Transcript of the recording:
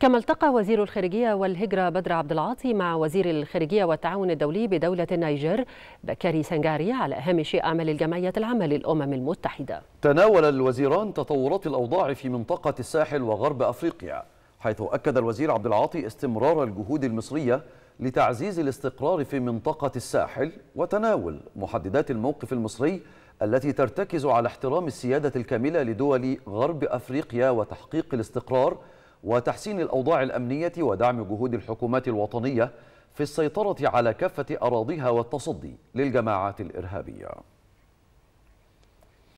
كما التقى وزير الخارجية والهجرة بدر عبد العاطي مع وزير الخارجية والتعاون الدولي بدولة النيجر بكاري سنجاري على هامش أعمال الجمعية العامة للأمم المتحدة تناول الوزيران تطورات الأوضاع في منطقة الساحل وغرب أفريقيا حيث أكد الوزير عبد العاطي استمرار الجهود المصرية لتعزيز الاستقرار في منطقة الساحل وتناول محددات الموقف المصري التي ترتكز على احترام السيادة الكاملة لدول غرب أفريقيا وتحقيق الاستقرار وتحسين الأوضاع الأمنية ودعم جهود الحكومات الوطنية في السيطرة على كافة أراضيها والتصدي للجماعات الإرهابية